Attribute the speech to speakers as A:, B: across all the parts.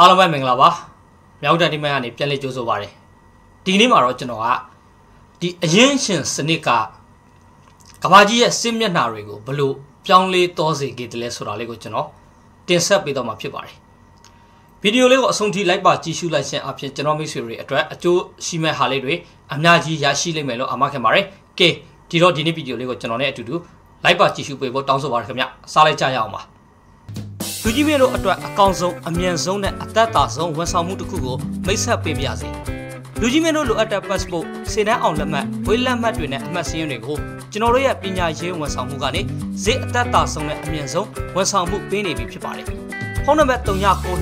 A: အားလုံးပဲမင်္ဂလာပါမြောက်တန်ဒီမိုင်းကနေပြန်လည်ကြိုးဆိုပါရယ်ဒီနေ့မှာတော့ကျွန်တော်ကဒီအရင်ရှင်စနစ်ကကဘာကြီးရဲ့စစ်မျက်နှာတွေကိုဘလို့ပြောင်းလဲတော့စေခဲ့တယ်လဲဆိုတာလေးကိုကျွန်တော်တင်ဆက်ပေးတော့မှာဖြစ်ပါတယ်ဗီဒီယိုလေးကိုအဆုံးထိလိုက်ပါကြည့်ရှုလိုက်ခြင်းအပြင်ကျွန်တော်မိတ်ဆွေတွေအတွက်အကျိုးရှိမဲ့ဟာလေးတွေအများကြီးရရှိလိမ့်မယ်လို့အမခင်ပါတယ်ကဲဒီတော့ဒီနေ့ဗီဒီယိုလေးကိုကျွန်တော်နဲ့အတူတူလိုက်ပါကြည့်ရှုပေးဖို့တောင်းဆိုပါရခင်ဗျစားလိုက်ကြရအောင်ပါလူကြီးမင်းတို့အတွက်အကောင်ဆုံးအမြန်ဆုံးနဲ့အသက်တာဆုံးဝန်ဆောင်မှုတစ်ခုကိုမိတ်ဆက်ပေးပါရစေ။လူကြီးမင်းတို့လိုအပ်တဲ့ passport စေတန်းအောင်လက်မှတ်ဝေးလက်မှတ်တွေနဲ့အမှတ်စရင်းတွေကိုကျွန်တော်တို့ရဲ့ပညာရေးဝန်ဆောင်မှုကနေဈေးအသက်တာဆုံးနဲ့အမြန်ဆုံးဝန်ဆောင်မှုပေးနေပြီဖြစ်ပါတယ်။ဖုန်းနံပါတ်399253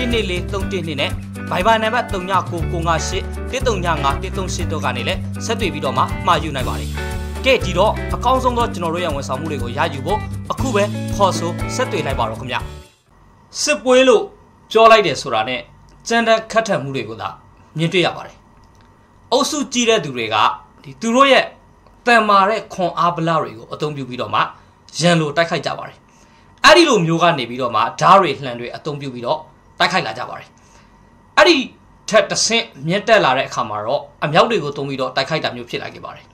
A: 12431နဲ့ Viber နံပါတ်3999583353တို့ကနေလည်းဆက်သွယ်ပြီးတော့မှမှာယူနိုင်ပါတယ်။ကဲဒီတော့အကောင်းဆုံးသောကျွန်တော်တို့ရဲ့ဝန်ဆောင်မှုတွေကိုရယူဖို့အခုပဲခေါ်ဆိုဆက်တွေ့လိုက်ပါတော့ခင်ဗျစစ်ပွဲလို့ပြောလိုက်တယ်ဆိုတာနဲ့စံတန်ခတ်ထက်မှုတွေကိုသာမြင်တွေ့ရပါတယ်အုပ်စုကြီးတဲ့သူတွေကဒီသူတို့ရဲ့တန်မာတဲ့ခွန်အားဗလာတွေကိုအသုံးပြုပြီးတော့မှရန်လိုတိုက်ခိုက်ကြပါတယ်အဲ့ဒီလိုမျိုးကနေပြီးတော့မှဓာတ်တွေလှန်တွေအသုံးပြုပြီးတော့တိုက်ခိုက်လာကြပါတယ်အဲ့ဒီထက်တဆင့်မြင့်တက်လာတဲ့အခါမှာတော့အမြောက်တွေကိုသုံးပြီးတော့တိုက်ခိုက်တာမျိုးဖြစ်လာခဲ့ပါတယ်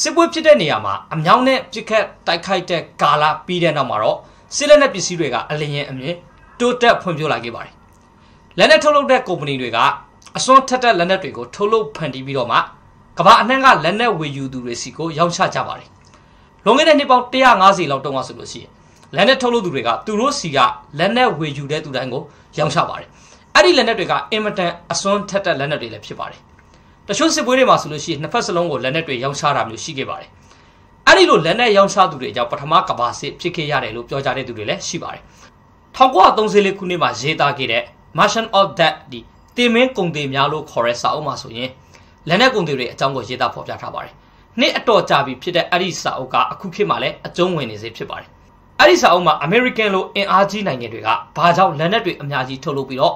A: စစ်ပွဲဖြစ်တဲ့နေရာမှာအမြောင်းနဲ့ပြစ်ခတ်တိုက်ခိုက်တဲ့ကာလပြီးတဲ့နောက်မှာတော့စစ်လက်နက်ပစ္စည်းတွေကအလျင်အမြင်တိုးတက်ဖွံ့ဖြိုးလာခဲ့ပါတယ်။လက်နက်ထုတ်လုပ်တဲ့ကုမ္ပဏီတွေကအစွန်းထက်တဲ့လက်နက်တွေကိုထုတ်လုပ်ဖန်တီးပြီးတော့မှကမ္ဘာအနှံ့ကလက်နက်ဝယ်ယူသူတွေစီကိုရောင်းချကြပါတယ်။လွန်ခဲ့တဲ့နှစ်ပေါင်း150လောက်တုန်းကဆိုလို့ရှိရင်လက်နက်ထုတ်လုပ်သူတွေကသူတို့စီကလက်နက်ဝယ်ယူတဲ့သူတိုင်းကိုရောင်းချပါတယ်။အဲ့ဒီလက်နက်တွေကအင်မတန်အစွန်းထက်တဲ့လက်နက်တွေလည်းဖြစ်ပါတယ်တချို့စစ်ပွဲတွေမှာဆိုလို့ရှိရင်နှစ်ဖက်စလုံးကိုလက်နက်တွေရောင်းချတာမျိုးရှိခဲ့ပါတယ်အဲ့ဒီလိုလက်နက်ရောင်းချသူတွေအကြောင်းပထမကဘာစစ်ဖြစ်ခဲ့ရတယ်လို့ပြောကြတဲ့သူတွေလည်းရှိပါတယ်1934ခုနှစ်မှာရေးသားခဲ့တဲ့ Martian of Death ဒီတင်မင်းကုန်တွေများလို့ခေါ်တဲ့စာအုပ်မှာဆိုရင်လက်နက်ကုန်တွေအကြောင်းကိုရေးသားဖော်ပြထားပါတယ်နှစ်အတော်ကြာပြီဖြစ်တဲ့အဲ့ဒီစာအုပ်ကအခုခေတ်မှာလည်းအကျုံးဝင်နေစေဖြစ်ပါတယ်။အဲ့ဒီစာအုပ်မှာ American လို့အင်အားကြီးနိုင်ငံတွေကဘာကြောင့်လက်နက်တွေအများကြီးထုတ်လုပ်ပြီးတော့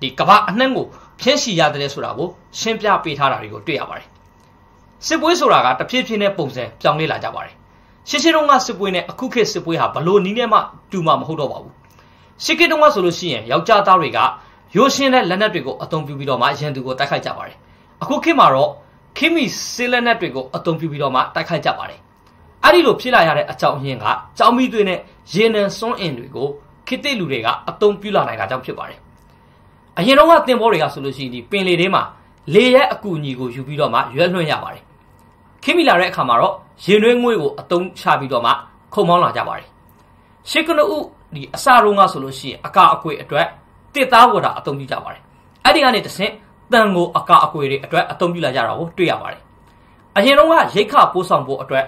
A: ဒီကမ္ဘာအနှံ့ကိုဖြစ်စီရတယ်ဆိုတာကိုရှင်းပြပေးထားတာတွေကိုတွေ့ရပါတယ်စစ်ပွဲဆိုတာကတဖြည်းဖြည်းနဲ့ပုံစံပြောင်းလဲလာကြပါတယ်ရှင်းရှင်းတော့ကစစ်ပွဲနဲ့အခုခေတ်စစ်ပွဲဟာဘလို့နီးနဲ့မှတူမှာမဟုတ်တော့ပါဘူးရှင်းခေတ်တော့ကဆိုလို့ရှိရင်ယောက်ျားသားတွေကရိုးရှင်းတဲ့လက်နက်တွေကိုအသုံးပြုပြီးတော့မှရန်သူကိုတိုက်ခိုက်ကြပါတယ်အခုခေတ်မှာတော့ခီမီဆေးလက်နက်တွေကိုအသုံးပြုပြီးတော့မှတိုက်ခိုက်ကြပါတယ်အဲ့ဒီလိုဖြစ်လာရတဲ့အကြောင်းရင်းကကြောင်းမီသွေးနဲ့ရေနံစွန်းအင်တွေကိုခေတ်သစ်လူတွေကအသုံးပြုလာနိုင်တာကြောင့်ဖြစ်ပါတယ်အရင်တော့ကသင်္ဘောတွေကဆိုလို့ရှိရင်ဒီပင်လေထဲမှာလေရဲ့အကူအညီကိုယူပြီးတော့မှရွက်လွှင့်ရပါတယ်။ခင်မီလာတဲ့အခါမှာတော့ရင်တွင်းငွေကိုအတုံးချပြီးတော့မှခုံမောင်းလာကြပါတယ်။ရှေကနုဒီအစာရုံးကဆိုလို့ရှိရင်အကာအကွေအတွက်တစ်သားကိုတာအတုံးပြုကြပါတယ်။အဲ့ဒီကနေတဆင့်တန်ကိုအကာအကွေတွေအတွက်အတုံးပြုလာကြတာကိုတွေ့ရပါတယ်။အရင်တော့ကရိတ်ခပိုးဆောင်ဖို့အတွက်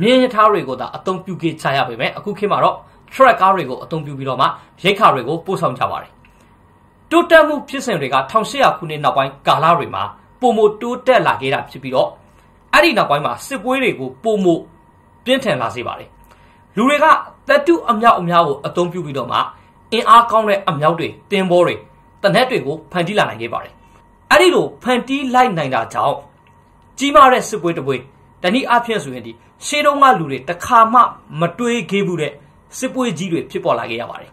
A: မြင်းရထားတွေကိုသာအသုံးပြုခဲ့ကြရပေမဲ့အခုခေတ်မှာတော့ truck ကားတွေကိုအသုံးပြုပြီးတော့မှရိတ်ခါတွေကိုပို့ဆောင်ကြပါတယ်။တိုးတက်မှုဖြစ်စဉ်တွေက1800ခုနှစ်နောက်ပိုင်းကာလတွေမှာပုံမတိုးတက်လာခဲ့တာဖြစ်ပြီးတော့အဲ့ဒီနောက်ပိုင်းမှာစစ်ပွဲတွေကိုပုံမပြင်းထန်လာစေပါတယ်လူတွေကတပ်တုအမြောက်အများကိုအသုံးပြုပြီးတော့မှအင်အားကောင်းတဲ့အမြောက်တွေတင်းဘောတွေတနက်တွေကိုဖန်တီးလာနိုင်ခဲ့ပါတယ်အဲ့ဒီလိုဖန်တီးလိုက်နိုင်တာကြောင့်ကြီးမားတဲ့စစ်ပွဲတစ်ပွဲတနည်းအားဖြင့်ဆိုရင်ဒီရှေးတုန်းကလူတွေတခါမှမတွေးခဲ့ဘူးတဲ့စစ်ပွဲကြီးတွေဖြစ်ပေါ်လာခဲ့ရပါတယ်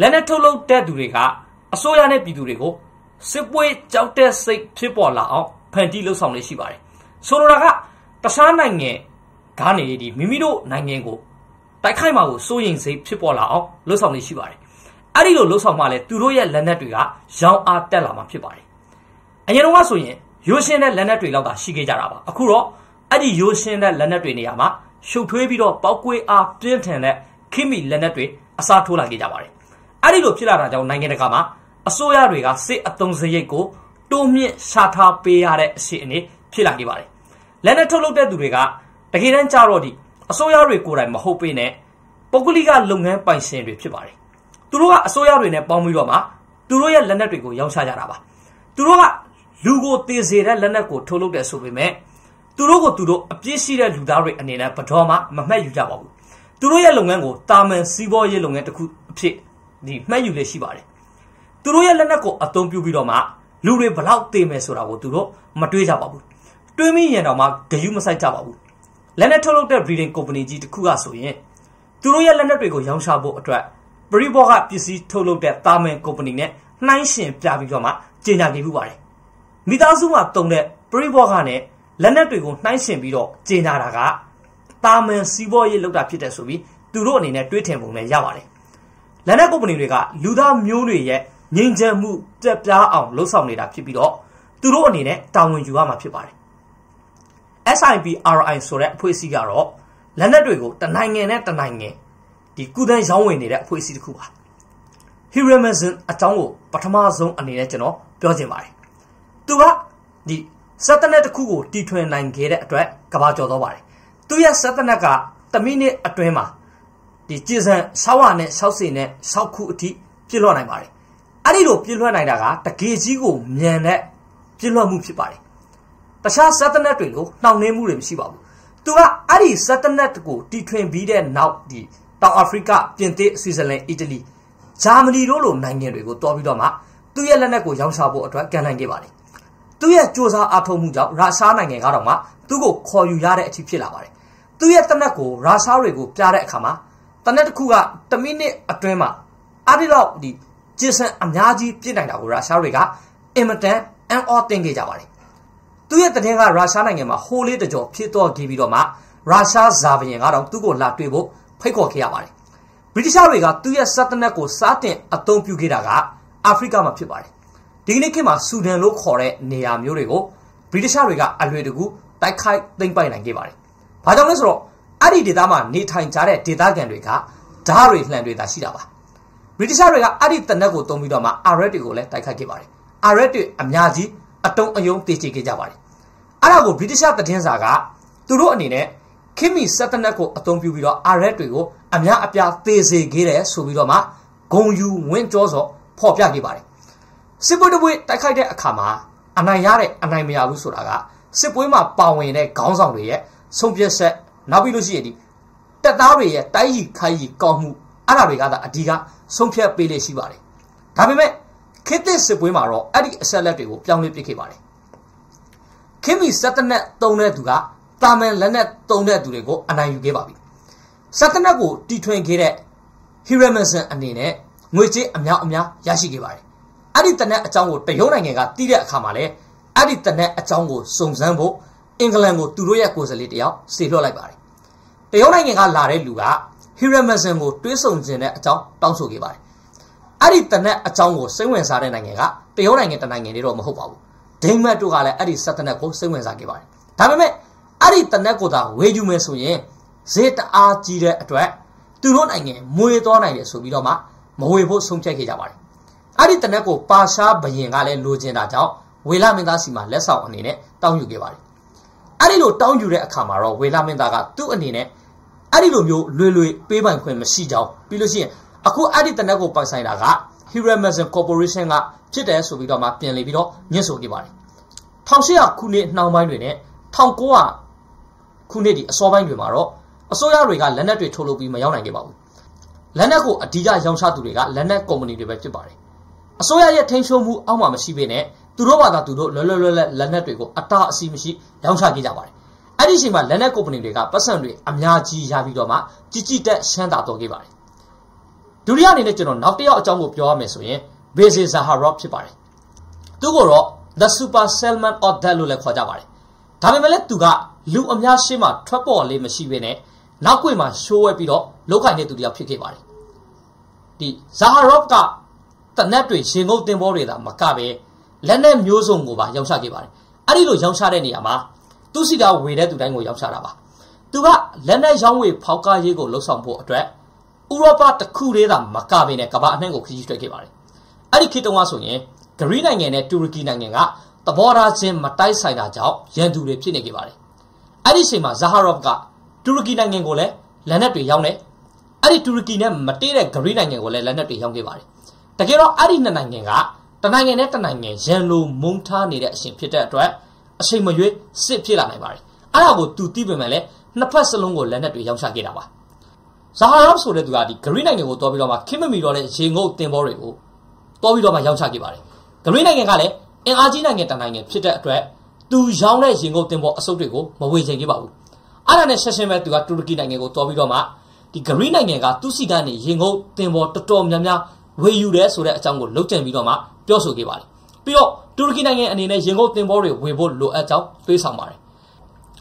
A: လက်နက်ထုတ်လုပ်တဲ့သူတွေကအစိုးရနဲ့ပြည်သူတွေကိုစစ်ပွဲကြောက်တဲ့စိတ်ဖြစ်ပေါ်လာအောင်ဖန်တီးလှုပ်ဆောင်နေရှိပါတယ်ဆိုလိုတာကတခြားနိုင်ငံကနေဒီမိမိတို့နိုင်ငံကိုတိုက်ခိုက်မှာကိုစိုးရိမ်စိတ်ဖြစ်ပေါ်လာအောင်လှုပ်ဆောင်နေရှိပါတယ်အဲ့ဒီလိုလှုပ်ဆောင်မှလည်းသူတို့ရဲ့လက်နက်တွေကရောင်အားတက်လာမှာဖြစ်ပါတယ်အရင်တော့ဆိုရင်ရိုးရှင်းတဲ့လက်နက်တွေလောက်သာရှိခဲ့ကြတာပါအခုတော့အဲ့ဒီရိုးရှင်းတဲ့လက်နက်တွေနေရာမှာရှုပ်ထွေးပြီးတော့ပောက်ကွေးအားပြင်းထန်တဲ့ခိမိလက်နက်တွေအစားထိုးလာခဲ့ကြပါတယ်အဲ့ဒီလိုဖြစ်လာတာကြောင့်နိုင်ငံတကာမှာအစိုးရတွေကစစ်အုံစရိတ်ကိုတိုးမြင့်ရှာထားပေးရတဲ့အခြေအနေဖြစ်လာခဲ့ပါတယ်။လက်နက်ထုတ်လုပ်တဲ့သူတွေကတကယ်တမ်းကြတော့ဒီအစိုးရတွေကိုယ်တိုင်မဟုတ်ပေနဲ့ပုဂ္ဂလိကလုပ်ငန်းပိုင်ရှင်တွေဖြစ်ပါတယ်။သူတို့ကအစိုးရတွေနဲ့ပေါင်းပြီးတော့မှသူတို့ရဲ့လက်နက်တွေကိုရောင်းချကြတာပါ။သူတို့ကလူကိုတေစေတဲ့လက်နက်ကိုထုတ်လုပ်တယ်ဆိုပေမဲ့သူတို့ကိုသူတို့အပြစ်ရှိတဲ့လူသားတွေအနေနဲ့ဘတော်မှမမှတ်ယူကြပါဘူး။သူတို့ရဲ့လုပ်ငန်းကိုတာမန်စီးပွားရေးလုပ်ငန်းတစ်ခုအဖြစ်ဒီမှတ်ယူလေရှိပါတယ်သူတို့ရဲ့လက်နက်ကိုအသုံးပြုပြီးတော့မှလူတွေဘလောက်တေမယ်ဆိုတာကိုသူတို့မတွေးကြပါဘူးတွေးမိရင်တော့မှဂယုမဆိုင်ကြပါဘူးလက်နက်ထုတ်လုပ်တဲ့ breeding company ကြီးတစ်ခုကဆိုရင်သူတို့ရဲ့လက်နက်တွေကိုရောင်းချဖို့အတွက်ပရိဘောကပစ္စည်းထုတ်လုပ်တဲ့တာမန် company နဲ့နှိုင်းယှဉ်ပြပြီးတော့မှကျင်ညာနေမှုပါတယ်မိသားစုမှာတုံတဲ့ပရိဘောကနဲ့လက်နက်တွေကိုနှိုင်းယှဉ်ပြီးတော့ကျင်ညာတာကတာမန်စီးပွားရေးလောက်တာဖြစ်တဲ့ဆိုပြီးသူတို့အနေနဲ့တွေးထင်ပုံနဲ့ရပါတယ်လက်နက် company တွေကလူသားမျိုးတွေရဲ့ငြိမ်ချမ်းမှုပြက်ပြားအောင်လှုပ်ဆောင်နေတာဖြစ်ပြီးတော့သူတို့အနေနဲ့တာဝန်ယူရမှာဖြစ်ပါတယ် SIPRI ဆိုတဲ့အဖွဲ့အစည်းကတော့လက်နက်တွေကိုတနိုင်ငံနဲ့တနိုင်ငံဒီကုသန်းရောင်းဝယ်နေတဲ့အဖွဲ့အစည်းတစ်ခုပါ Hiramazin အကြောင်းကိုပထမဆုံးအနေနဲ့ကျွန်တော်ပြောချင်ပါတယ်သူကဒီစက်တနက်တစ်ခုကိုတီထွင်နိုင်ခဲ့တဲ့အတွက်ကဘာကျော်တော့ပါတယ်သူရဲ့စက်တနက်က3မိနစ်အတွင်းမှာဒီကြည်စံ600နဲ့60နဲ့6ခုအထိပြည့်လွတ်နိုင်ပါတယ်ဒီလိုပြည့်လွှတ်နိုင်တာကတကေကြီးကိုမြန်တဲ့ပြည့်လွှတ်မှုဖြစ်ပါတယ်တခြားစက်တနက်တွေလိုနှောင့်နှေးမှုတွေမရှိပါဘူးသူကအဲ့ဒီစက်တနက်ကိုတီထွင်ပြီးတဲ့နောက်ဒီတောင်အာဖရိကပြင်သစ်ဆွစ်ဇာလန်အီတလီဂျာမနီတို့လိုနိုင်ငံတွေကိုတော်ပြီးတော့မှသူ့ရဲ့လက်နက်ကိုရောင်းချဖို့အတွက်ကန့်လန့်ခဲ့ပါတယ်သူ့ရဲ့စ조사အထောက်မှုကြောင့်ရုရှားနိုင်ငံကတော့မှသူ့ကိုခေါ်ယူရတဲ့အထိဖြစ်လာပါတယ်သူ့ရဲ့တနက်ကိုရုရှားတွေကိုပြတဲ့အခါမှာတနက်တစ်ခုက1မိနစ်အတွင်းမှာအဲ့ဒီတော့ဒီကျေဆန်အများကြီးပြစ်နိုင်တာကိုရုရှားတွေကအင်မတန်အံ့ဩသင့်ခဲ့ကြပါတယ်။သူရဲ့တည်င်းကရုရှားနိုင်ငံမှာဟိုးလေးတကြောဖြစ်တော့ခဲ့ပြီးတော့မှရုရှားဇာဗရင်ကတော့သူ့ကိုလာတွေ့ဖို့ဖိတ်ခေါ်ခဲ့ရပါတယ်။ဗြိတိရှတွေကသူ့ရဲ့စက်တနက်ကိုစားတင်အသုံးပြုခဲ့တာကအာဖရိကမှာဖြစ်ပါတယ်။ဒီကနေ့ခေတ်မှာဆူဒန်လို့ခေါ်တဲ့နေရာမျိုးတွေကိုဗြိတိရှတွေကအလွယ်တကူတိုက်ခိုက်သိမ်းပိုက်နိုင်ခဲ့ပါတယ်။ဘာကြောင့်လဲဆိုတော့အဲ့ဒီဒေသမှာနေထိုင်ကြတဲ့ဒေသခံတွေကဓာတ်တွေလှန်တွေသာရှိတာပါ။ဗြိတိရှားတွေကအဲ့ဒီတနက်ကိုတုံးပြီးတော့မှအာရက်တွေကိုလည်းတိုက်ခိုက်ခဲ့ပါတယ်အာရက်တွေအများကြီးအတုံးအယုံတေချေခဲ့ကြပါတယ်အဲ့ဒါကိုဗြိတိရှားသတင်းစာကသူတို့အနေနဲ့ခင်မီဆက်တနက်ကိုအသုံးပြုပြီးတော့အာရက်တွေကိုအများအပြားသေစေခဲ့တယ်ဆိုပြီးတော့မှဂုံယူဝင်းကြောစောဖော်ပြခဲ့ပါတယ်စစ်ပွဲတစ်ပွဲတိုက်ခိုက်တဲ့အခါမှာအနိုင်ရတဲ့အနိုင်မရဘူးဆိုတာကစစ်ပွဲမှာပါဝင်တဲ့ခေါင်းဆောင်တွေရဲ့ဆုံးဖြတ်ချက်နောက်ပြီးလို့ရှိရင်ဒီတပ်သားတွေရဲ့တိုက်ရိုက်ခိုင်းကြီးကောင်းမှုအဲ့ဒါတွေကသာအဓိကဆုံးဖြတ်ပေးလေရှိပါတယ်ဒါပေမဲ့ခေတ်သစ်စစ်ပွဲမှာတော့အဲ့ဒီအဆက်လက်တွေကိုပြောင်းလဲပစ်ခဲ့ပါတယ်ခင်မီစက်တနက်တုံတဲ့သူကတာမန်လက်နက်တုံတဲ့သူတွေကိုအနိုင်ယူခဲ့ပါပြီစက်တနက်ကိုတီထွင်ခဲ့တဲ့ဟီရမန်ဆန်အနေနဲ့ငွေကြေးအများအများရရှိခဲ့ပါတယ်အဲ့ဒီတနက်အကြောင်းကိုတရုတ်နိုင်ငံကတီးတဲ့အခါမှာလဲအဲ့ဒီတနက်အကြောင်းကိုစုံစမ်းဖို့အင်္ဂလန်ကိုသူတို့ရဲ့ကိုယ်စားလှယ်တယောက်စေလွှတ်လိုက်ပါတယ်တရုတ်နိုင်ငံကလာတဲ့လူကဟီရမက်ဆန်ကို တွေးဆုံခြင်းတဲ့အကြောင်းတောင်းဆိုခဲ့ပါတယ်။အဲ့ဒီတနက်အကြောင်းကိုစိတ်ဝင်စားတဲ့နိုင်ငံကတရုတ်နိုင်ငံတနိုင်ငံတွေတော့မဟုတ်ပါဘူး။ဒိမတ်တို့ကလည်းအဲ့ဒီဆက်တနက်ကိုစိတ်ဝင်စားခဲ့ပါတယ်။ဒါပေမဲ့အဲ့ဒီတနက်ကိုသာဝေယူမယ်ဆိုရင်ဈေးတအားကြီးတဲ့အတွက်သူတို့နိုင်ငံမွေသွားနိုင်တယ်ဆိုပြီးတော့မှမဝေဖို့ဆုံးဖြတ်ခဲ့ကြပါတယ်။အဲ့ဒီတနက်ကိုပါရှားဘရင် ကလည်းလိုချင်တာကြောင့်ဝေလမင်းသားစီမှာလက်ဆောင်အနေနဲ့တောင်းယူခဲ့ပါတယ်။အဲ့ဒီလိုတောင်းယူတဲ့အခါမှာတော့ဝေလမင်းသားကသူ့အနေနဲ့အဲ့ဒီလိုမျိုးလွယ်လွယ်ပေးပိုင်ခွင့်မရှိကြောင်းပြီးလို့ရှိရင်အခုအဲ့ဒီတနက်ကိုပိုင်ဆိုင်တာက Hiramason Corporation ကဖြစ်တယ်ဆိုပြီးတော့မှပြန်လည်ပြီးတော့ညှစ်ဆိုနေပါတယ်1800ခုနှစ်နှောင်းပိုင်းတွေနဲ့1900ခုနှစ်ဒီအစောပိုင်းတွေမှာတော့အစိုးရတွေကလက်နက်တွေထုတ်လုပ်ပြီးမရောက်နိုင်ခဲ့ပါဘူးလက်နက်ကိုအဓိကရောင်းချသူတွေကလက်နက်ကုမ္ပဏီတွေပဲဖြစ်ပါတယ်အစိုးရရဲ့ထိန်းချုပ်မှုအောက်မှာမရှိဘဲနဲ့သူတို့ဘာသာသူတို့လွယ်လွယ်လွယ်လက်လက်နက်တွေကိုအတားအဆီးမရှိရောင်းချခဲ့ကြပါတယ်အဲ့ဒီအချိန်မှာလက်နက်ကုမ္ပဏီတွေကပတ်စံတွေအများကြီးရပြီးတော့မှကြီးကြီးတက်ရှမ်းသာတော်ခဲ့ပါတယ်ဒုတိယအနေနဲ့ကျွန်တော်နောက်တစ်ယောက်အကြောင်းကိုပြောရမယ်ဆိုရင် Bezi Zaharov ဖြစ်ပါတယ်သူကတော့ The Super Salman of Death လို့လည်းခေါ်ကြပါတယ်ဒါပေမဲ့လည်းသူကလူအများရှေ့မှာထွက်ပေါ်လေးမရှိဘဲနဲ့နောက်ွယ်မှာရှိုးဝဲပြီးတော့လောက်ကိုင်းတဲ့သူတယောက်ဖြစ်ခဲ့ပါတယ်ဒီ Zaharov ကတနက်တွေရှင်ငုတ်တင်ပေါ်တွေသာမကပဲလက်နဲ့မျိုးစုံကိုပါရောင်းချခဲ့ပါတယ်အဲ့ဒီလိုရောင်းချတဲ့နေရာမှာသူ့စီကဝေတဲ့သူတိုင်းကိုရောက်ချတာပါသူကလက်နဲ့ရောင်းဝေဖောက်ကားရေးကိုလှုပ်ဆောင်ဖို့အတွက်ဥရောပတစ်ခုတည်းသာမကပင်နဲ့ကမ္ဘာအနှံ့ကိုခရီးထွက်ခဲ့ပါတယ်အဲ့ဒီခေတ်တုန်းကဆိုရင်ဂရိနိုင်ငံနဲ့တူရကီနိုင်ငံကသဘောထားချင်းမတိုက်ဆိုင်တာကြောင့်ရန်သူတွေဖြစ်နေခဲ့ပါတယ်အဲ့ဒီအချိန်မှာဇာဟာရော့ကတူရကီနိုင်ငံကိုလည်းလက်နက်တွေရောင်းတယ်အဲ့ဒီတူရကီနဲ့မတည့်တဲ့ဂရိနိုင်ငံကိုလည်းလက်နက်တွေရောင်းခဲ့ပါတယ်တကယ်တော့အဲ့ဒီနှစ်နိုင်ငံကတနိုင်ငံနဲ့တနိုင်ငံရန်လိုမုန်းထားနေတဲ့အရှင်ဖြစ်တဲ့အတွက်အချိန်မရွေးစစ်ဖြစ်လာနိုင်ပါတယ်။အဲ့ဒါကိုသူသိပေမဲ့လည်းနှစ်ဖက်စလုံးကိုလက်နက်တွေရောက်ချခဲ့တာပါ။ဇာဟာရော့ဆိုတဲ့သူကဒီဂရိနိုင်ငံကိုတော်ပြီးတော့မှခင်မမီတော့တဲ့ရေငုပ်တင်ပေါ်တွေကိုတော်ပြီးတော့မှရောက်ချခဲ့ပါတယ်။ဂရိနိုင်ငံကလည်းအင်အားကြီးနိုင်ငံတနိုင်ငံဖြစ်တဲ့အတွက်သူရောင်းတဲ့ရေငုပ်တင်ပေါ်အစုပ်တွေကိုမဝေချင်ခဲ့ပါဘူး။အဲ့ဒါနဲ့ဆက်ရှင်ပဲသူကတူရကီနိုင်ငံကိုတော်ပြီးတော့မှဒီဂရိနိုင်ငံကသူစီကနေရေငုပ်တင်ပေါ်တော်တော်များများဝေယူတယ်ဆိုတဲ့အကြောင်းကိုလုံခြုံပြီးတော့မှပြောဆိုခဲ့ပါတယ်ပြီးတော့တူရကီနိုင်ငံအနေနဲ့ရင်ကုန်တင်ပေါ်တွေဝင်ဖို့လိုအပ်ကြောင်းတွေးဆောင်ပါတယ်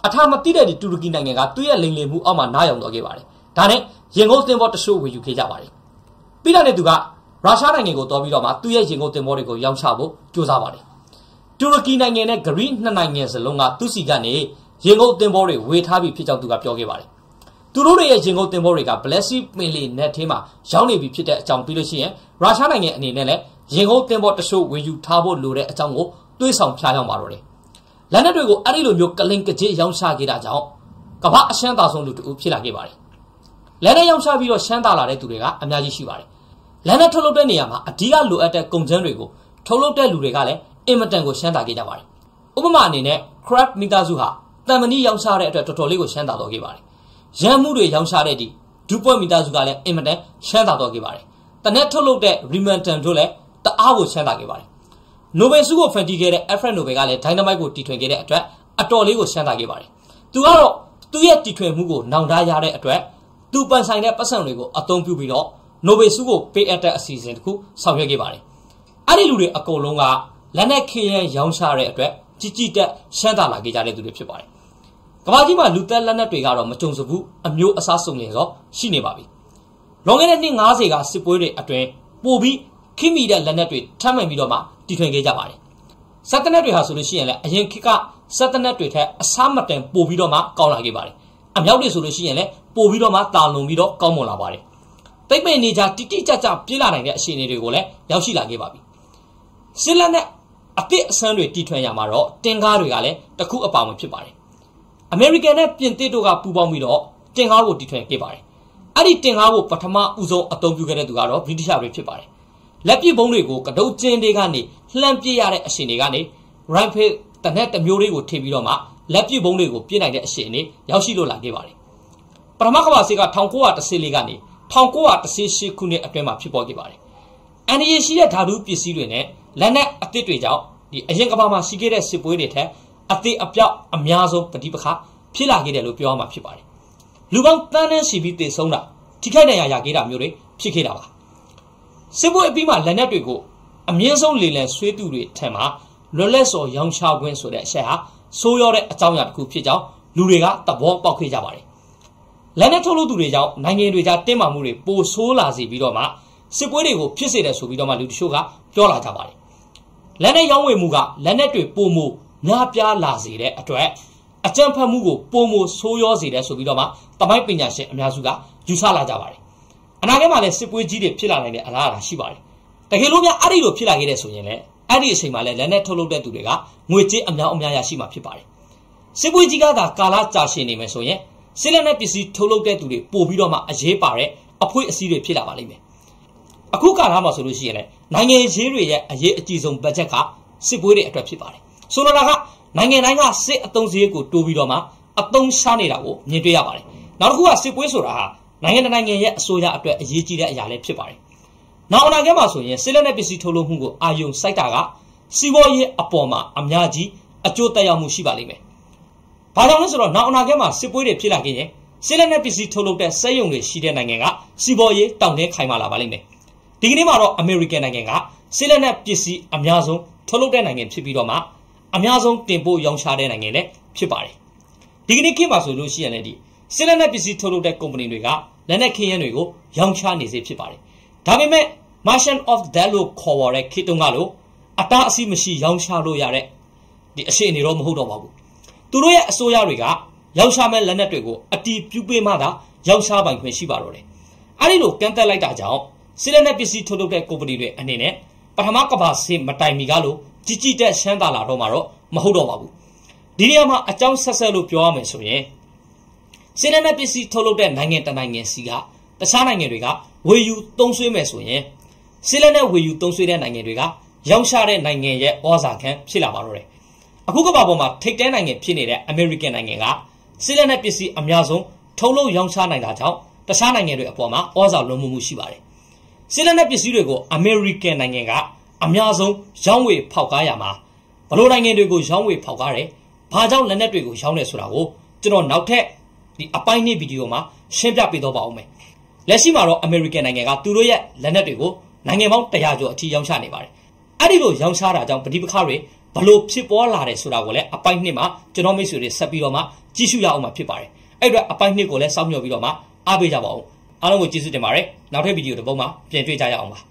A: အထာမတိတဲ့ဒီတူရကီနိုင်ငံကသူ့ရဲ့လိမ်လည်မှုအောက်မှာနားယောင်သွားခဲ့ပါတယ်ဒါနဲ့ရင်ကုန်တင်ပေါ်တချို့ဝယ်ယူခဲ့ကြပါတယ်ပြီးတော့လည်းသူကရုရှားနိုင်ငံကိုတော်ပြီးတော့မှသူ့ရဲ့ရင်ကုန်တင်ပေါ်တွေကိုရောင်းချဖို့ကြိုးစားပါတယ်တူရကီနိုင်ငံနဲ့ဂရိနှစ်နိုင်ငံစလုံးကသူစီကနေရင်ကုန်တင်ပေါ်တွေဝေထားပြီးဖြစ်ကြောင်းသူကပြောခဲ့ပါတယ်သူတို့တွေရဲ့ရင်ကုန်တင်ပေါ်တွေက Blessy ပင်လီ net ထဲမှာရောက်နေပြီဖြစ်တဲ့အကြောင်းပြီးလို့ရှိရင်ရုရှားနိုင်ငံအနေနဲ့လည်းရင်ခုံးတင်ပေါ်တချို့ဝင်ယူထားဖို့လိုတဲ့အကြောင်းကိုတွေးဆောင်ဖြားရောက်ပါတော့တယ်။လက်နက်တွေကိုအဲ့ဒီလိုမျိုးကလင်ကကြေးရောင်းချခဲ့တာကြောင့်ကမ္ဘာအရှမ်းသာဆုံးလူတူဖြစ်လာခဲ့ပါတယ်။လက်နက်ရောင်းချပြီးတော့ရှမ်းသာလာတဲ့သူတွေကအများကြီးရှိပါတယ်။လက်နက်ထုတ်လုပ်တဲ့နေရာမှာအဓိကလိုအပ်တဲ့ကုန်ကျန်းတွေကိုထုတ်လုပ်တဲ့လူတွေကလည်းအင်မတန်ကိုရှမ်းသာခဲ့ကြပါတယ်။ဥပမာအနေနဲ့ crab မိသားစုဟာတမ်မဏိရောင်းချတဲ့အတွက်တော်တော်လေးကိုရှမ်းသာတော်ခဲ့ပါတယ်။ရန်မှုတွေရောင်းချတဲ့ဒီဒူပွက်မိသားစုကလည်းအင်မတန်ရှမ်းသာတော်ခဲ့ပါတယ်။တနက်ထုတ်လုပ်တဲ့ remanton တို့လည်းတအားကိုချမ်းသာခဲ့ပါတယ်။နိုဘယ်ဆုကိုဖန်တီးခဲ့တဲ့ Alfred Nobel ကလည်း Dynamite ကိုတီထွင်ခဲ့တဲ့အတွက်အတော်လေးကိုချမ်းသာခဲ့ပါတယ်။သူကတော့သူ့ရဲ့တီထွင်မှုကိုနောင်တရတဲ့အတွက်သူပန်ဆိုင်တဲ့ပတ်စံတွေကိုအသုံးပြုပြီးတော့နိုဘယ်ဆုကိုပေးအပ်တဲ့အစီအစဉ်တစ်ခုဆောင်ရွက်ခဲ့ပါတယ်။အဲ့ဒီလူတွေအကုန်လုံးကလက်နက်ခေရန်ရောင်းချတဲ့အတွက်ကြီးကြီးတက်ရှမ်းသာလာခဲ့ကြတဲ့သူတွေဖြစ်ပါတယ်။ကမ္ဘာကြီးမှာလူသက်လက်နက်တွေကတော့မကြုံစဘူးအမျိုးအစားစုံလင်သောရှိနေပါပြီ။လွန်ခဲ့တဲ့နှစ်90ကစစ်ပွဲတွေအတွင်းပိုပြီးခိမိတဲ့လက်နက်တွေထပ်မံပြီးတော့မှတီထွင်ခဲ့ကြပါတယ်။စက်တနက်တွေဟာဆိုလို့ရှိရင်လည်းအရင်ခေတ်ကစက်တနက်တွေထက်အစားမတန်ပိုပြီးတော့မှကောင်းလာခဲ့ပါတယ်။အမြောက်တွေဆိုလို့ရှိရင်လည်းပိုပြီးတော့မှတာလွန်ပြီးတော့ကောင်းမွန်လာပါတယ်။တိတ်မဲ့နေကြတိတိကျကျပြေးလာနိုင်တဲ့အခြေအနေတွေကိုလည်းရောက်ရှိလာခဲ့ပါပြီ။စစ်လက်နဲ့အသစ်အဆန်းတွေတီထွင်ရမှာတော့တင်ကားတွေကလည်းတခုအပါဝင်ဖြစ်ပါတယ်။ American နဲ့ပြင်သစ်တို့ကပူးပေါင်းပြီးတော့တင်ကားကိုတီထွင်ခဲ့ပါတယ်။အဲ့ဒီတင်ကားကိုပထမဦးဆုံးအသုံးပြုခဲ့တဲ့သူကတော့ British ပဲဖြစ်ပါတယ်။လက်ပစ်ဘုံတွေကိုကတုတ်ကျင်းတွေကနေလှမ်းပစ်ရတဲ့အရှင်တွေကနေ rifle တနက်တစ်မျိုးလေးကိုထိပြီးတော့မှလက်ပစ်ဘုံတွေကိုပြစ်နိုင်တဲ့အရှင်တွေရောက်ရှိလို့လာခဲ့ပါတယ်ပထမကမ္ဘာစစ်က1914လေးကနေ1918ခုနှစ်အတွင်းမှာဖြစ်ပေါ်ခဲ့ပါတယ်အန်ဒီရရှိတဲ့ဓာတုပစ္စည်းတွေနဲ့လက်နက်အသစ်တွေကြောင့်ဒီအရင်ကမ္ဘာမှာရှိခဲ့တဲ့စစ်ပွဲတွေထက်အသစ်အပြောက်အများဆုံးပဋိပက္ခဖြစ်လာခဲ့တယ်လို့ပြောရမှာဖြစ်ပါတယ်လူပေါင်းတန်းတန်းရှိပြီးတည်ဆုံးတာထိခိုက်ဒဏ်ရာရခဲ့တာမျိုးတွေဖြစ်ခဲ့တာပါစစ်ပွဲအပြီးမှာလက်နက်တွေကိုအမြင့်ဆုံးလေလံဆွေးသူတွေထံမှာလွတ်လပ်စွာရောင်းချခွင့်ဆိုတဲ့အချက်ဟာဆိုးရွားတဲ့အကြောင်းအရာတစ်ခုဖြစ်ကြောင်းလူတွေကသဘောပေါက်ခဲ့ကြပါတယ်။လက်နက်ထုတ်လုပ်သူတွေကြောင့်နိုင်ငံတွေကြားတင်းမာမှုတွေပိုဆိုးလာစေပြီးတော့မှစစ်ပွဲတွေကိုဖြစ်စေတယ်ဆိုပြီးတော့မှလူတချို့ကပြောလာကြပါတယ်။လက်နက်ရောင်းဝယ်မှုကလက်နက်တွေပုံမှုများပြားလာစေတဲ့အတွက်အကြံဖတ်မှုကိုပုံမှုဆိုးရွားစေတယ်ဆိုပြီးတော့မှတမိုင်းပညာရှင်အများစုကယူဆလာကြပါတယ်အနာဂတ်မှာလည်းစစ်ပွဲကြီးတွေဖြစ်လာနိုင်တဲ့အလားအလာရှိပါတယ်တကယ်လို့များအဲ့ဒီလိုဖြစ်လာခဲ့တဲ့ဆိုရင်လည်းအဲ့ဒီအချိန်မှာလည်းလက်နဲ့ထုတ်လုပ်တဲ့သူတွေကငွေကြေးအများအများရရှိမှာဖြစ်ပါတယ်စစ်ပွဲကြီးကသာကာလကြာရှည်နေမယ်ဆိုရင်စစ်လက်နဲ့ပစ္စည်းထုတ်လုပ်တဲ့သူတွေပို့ပြီးတော့မှအရေးပါတဲ့အဖွဲအစည်းတွေဖြစ်လာပါလိမ့်မယ်အခုကာလမှာဆိုလို့ရှိရင်လည်းနိုင်ငံရေးတွေရဲ့အရေးအကြီးဆုံးဘတ်ဂျက်ကစစ်ပွဲတွေအတွက်ဖြစ်ပါတယ်ဆိုလိုတာကနိုင်ငံတိုင်းကစစ်အုံစည်းကိုတိုးပြီးတော့မှအုံရှားနေတာကိုမြင်တွေ့ရပါတယ်နောက်တစ်ခုကစစ်ပွဲဆိုတာဟာနိုင်ငံနိုင်ငံရဲ့အစိုးရအတွက်အရေးကြီးတဲ့အရာလည်းဖြစ်ပါတယ်။နောက်အနာဂတ်မှာဆိုရင်စစ်လက်နက်ပစ္စည်းထုတ်လုပ်မှုကိုအာရုံစိုက်တာကစီးပွားရေးအပေါ်မှာအများကြီးအကျိုးသက်ရောက်မှုရှိပါလိမ့်မယ်။ဘာကြောင့်လဲဆိုတော့နောက်အနာဂတ်မှာစစ်ပွဲတွေဖြစ်လာခဲ့ရင်စစ်လက်နက်ပစ္စည်းထုတ်လုပ်တဲ့စက်ရုံတွေရှိတဲ့နိုင်ငံကစီးပွားရေးတောင့်တင်းခိုင်မာလာပါလိမ့်မယ်။ဒီကနေ့မှာတော့အမေရိကန်နိုင်ငံကစစ်လက်နက်ပစ္စည်းအများဆုံးထုတ်လုပ်တဲ့နိုင်ငံဖြစ်ပြီးတော့မှ အများဆုံးတင်ပို့ရောင်းချတဲ့နိုင်ငံလည်းဖြစ်ပါတယ်။ဒီကနေ့ခေတ်မှာဆိုလို့ရှိရင်လည်းဒီစစ်လက်နက်ပစ္စည်းထုတ်လုပ်တဲ့ကုမ္ပဏီတွေကလက်နက်ခင်းရန်တွေကိုရောင်းချနေစေဖြစ်ပါတယ်။ဒါပေမဲ့ Martian of Death လို့ခေါ်ရတဲ့ခေတုံးကလို့အတားအဆီးမရှိရောင်းချလို့ရတဲ့ဒီအရှိအနေတော့မဟုတ်တော့ပါဘူး။သူတို့ရဲ့အစိုးရတွေကရောင်းချမဲ့လက်နက်တွေကိုအတီးပြုပေးမှသာရောင်းချပိုင်ခွင့်ရှိပါတော့တယ်။အဲဒီလိုကန့်သက်လိုက်တာကြောင့်စစ်လက်နက်ပစ္စည်းထုတ်လုပ်တဲ့ကုမ္ပဏီတွေအနေနဲ့ပထမကဘာစေးမတိုင်မီကလို့ကြီးကြီးတက်ရှမ်းသာလာတော့မှတော့မဟုတ်တော့ပါဘူး။ဒီနေရာမှာအကြောင်းဆက်ဆက်လို့ပြောရမယ်ဆိုရင်စစ်လက်နက်ပစ္စည်းထုတ်လုပ်တဲ့နိုင်ငံတနိုင်ငံစီကတခြားနိုင်ငံတွေကဝေယူသုံးဆွေးမယ်ဆိုရင်စစ်လက်နက်ဝေယူသုံးဆွေးတဲ့နိုင်ငံတွေက ရောင်းချတဲ့နိုင်ငံရဲ့ဩဇာခံဖြစ်လာပါတော့တယ်။အခုကမ္ဘာပေါ်မှာထိပ်တဲနိုင်ငံဖြစ်နေတဲ့အမေရိကန်နိုင်ငံကစစ်လက်နက်ပစ္စည်းအများဆုံးထုတ်လုပ်ရောင်းချနိုင်တာကြောင့်တခြားနိုင်ငံတွေအပေါ်မှာဩဇာလွန်မှုမှုရှိပါတယ်။စစ်လက်နက်ပစ္စည်းတွေကိုအမေရိကန်နိုင်ငံကအများဆုံးရောင်းဝယ်ဖောက်ကားရမှာဘလို့နိုင်ငံတွေကိုရောင်းဝယ်ဖောက်ကားတယ်။ဘာကြောင့်လက်နက်တွေကိုရောင်းလဲဆိုတာကိုကျွန်တော်နောက်ထပ်ဒီအပိုင်းနှစ်ဗီဒီယိုမှာရှင်းပြပေးတော့ပါဦးမယ်လက်ရှိမှာတော့ American နိုင်ငံကသူတို့ရဲ့လက်နက်တွေကိုနိုင်ငံပေါင်း100ကျော်အထိရောင်းချနေပါတယ်အဲ့ဒီလိုရောင်းချတာကြောင့်ပဋိပက္ခတွေဘလို့ဖြစ်ပေါ်လာတယ်ဆိုတာကိုလည်းအပိုင်းနှစ်မှာကျွန်တော်မိတ်ဆွေတွေဆက်ပြီးတော့မှကြည့်ရှုရအောင်မှာဖြစ်ပါတယ်အဲ့တော့အပိုင်းနှစ်ကိုလည်းစောင့်မျှော်ပြီးတော့မှအားပေးကြပါဦးအားလုံးကိုကျေးဇူးတင်ပါတယ်နောက်ထပ်ဗီဒီယိုတစ်ပုဒ်မှာပြန်တွေ့ကြရအောင်ပါ